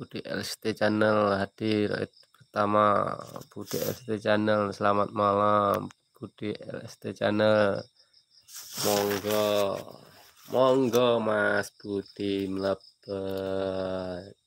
Budi lst Channel hadir pertama Budi lst Channel selamat malam Budi LST Channel monggo monggo Mas Budi melebat